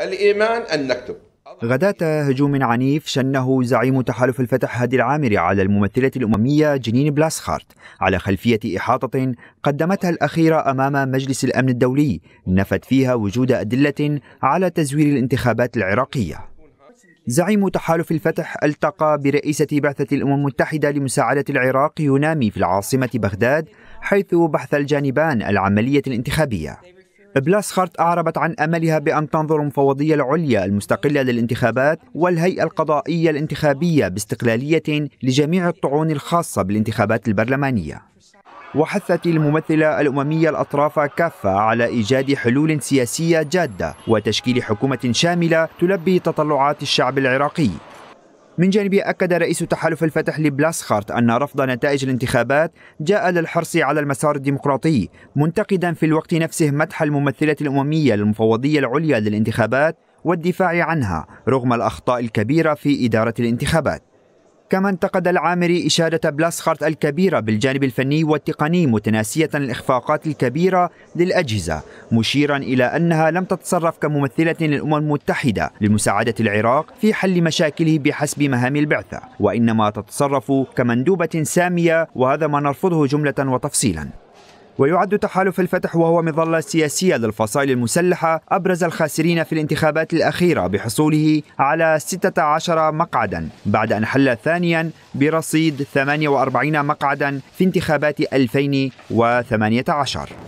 الإيمان أن نكتب غداة هجوم عنيف شنه زعيم تحالف الفتح هادي العامري على الممثلة الأممية جنين بلاسخارت على خلفية إحاطة قدمتها الأخيرة أمام مجلس الأمن الدولي نفت فيها وجود أدلة على تزوير الانتخابات العراقية زعيم تحالف الفتح التقى برئيسة بعثة الأمم المتحدة لمساعدة العراق يونامي في العاصمة بغداد حيث بحث الجانبان العملية الانتخابية بلاسخارت أعربت عن أملها بأن تنظر المفوضية العليا المستقلة للانتخابات والهيئة القضائية الانتخابية باستقلالية لجميع الطعون الخاصة بالانتخابات البرلمانية وحثت الممثلة الأممية الأطراف كافة على إيجاد حلول سياسية جادة وتشكيل حكومة شاملة تلبي تطلعات الشعب العراقي من جانبه أكد رئيس تحالف الفتح لبلاسخارت أن رفض نتائج الانتخابات جاء للحرص على المسار الديمقراطي منتقدا في الوقت نفسه مدح الممثلة الأممية للمفوضية العليا للانتخابات والدفاع عنها رغم الأخطاء الكبيرة في إدارة الانتخابات كما انتقد العامري إشادة بلاسخارت الكبيرة بالجانب الفني والتقني متناسية الإخفاقات الكبيرة للأجهزة مشيرا إلى أنها لم تتصرف كممثلة للأمم المتحدة لمساعدة العراق في حل مشاكله بحسب مهام البعثة وإنما تتصرف كمندوبة سامية وهذا ما نرفضه جملة وتفصيلا ويعد تحالف الفتح وهو مظلة سياسية للفصائل المسلحة أبرز الخاسرين في الانتخابات الأخيرة بحصوله على 16 مقعدا بعد أن حل ثانيا برصيد 48 مقعدا في انتخابات 2018